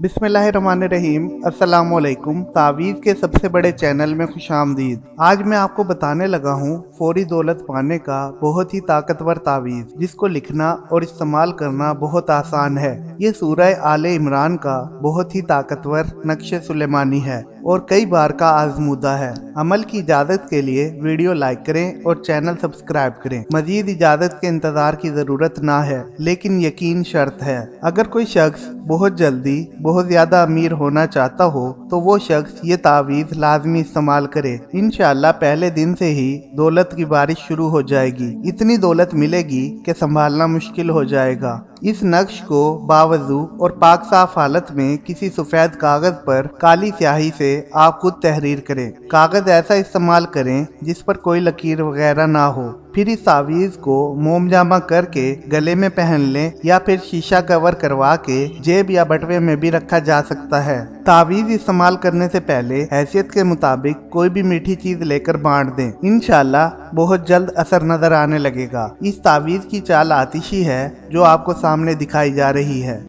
बिसमीम असलकुम तावीज़ के सबसे बड़े चैनल में खुश आमदीद आज मैं आपको बताने लगा हूँ फौरी दौलत पाने का बहुत ही ताकतवर तावीज़ जिसको लिखना और इस्तेमाल करना बहुत आसान है ये सूरह आल इमरान का बहुत ही ताकतवर नक्श सुलेमानी है और कई बार का आजमूदा है अमल की इजाज़त के लिए वीडियो लाइक करें और चैनल सब्सक्राइब करें मजीद इजाज़त के इंतज़ार की ज़रूरत ना है लेकिन यकीन शर्त है अगर कोई शख्स बहुत जल्दी बहुत ज़्यादा अमीर होना चाहता हो तो वो शख्स ये तावीज़ लाजमी इस्तेमाल करे इन पहले दिन से ही दौलत की बारिश शुरू हो जाएगी इतनी दौलत मिलेगी कि संभालना मुश्किल हो जाएगा इस नक्श को बावजू और पाक साफ हालत में किसी सफेद कागज पर काली स्याही से आप खुद तहरीर करें कागज ऐसा इस्तेमाल करें जिस पर कोई लकीर वगैरह ना हो फिर इस तावीज़ को मोमजामा करके गले में पहन लें या फिर शीशा कवर करवा के जेब या बटवे में भी रखा जा सकता है तावीज़ इस्तेमाल करने से पहले हैसियत के मुताबिक कोई भी मीठी चीज़ लेकर बांट दें इनशाला बहुत जल्द असर नज़र आने लगेगा इस तावीज़ की चाल आतिशी है जो आपको सामने दिखाई जा रही है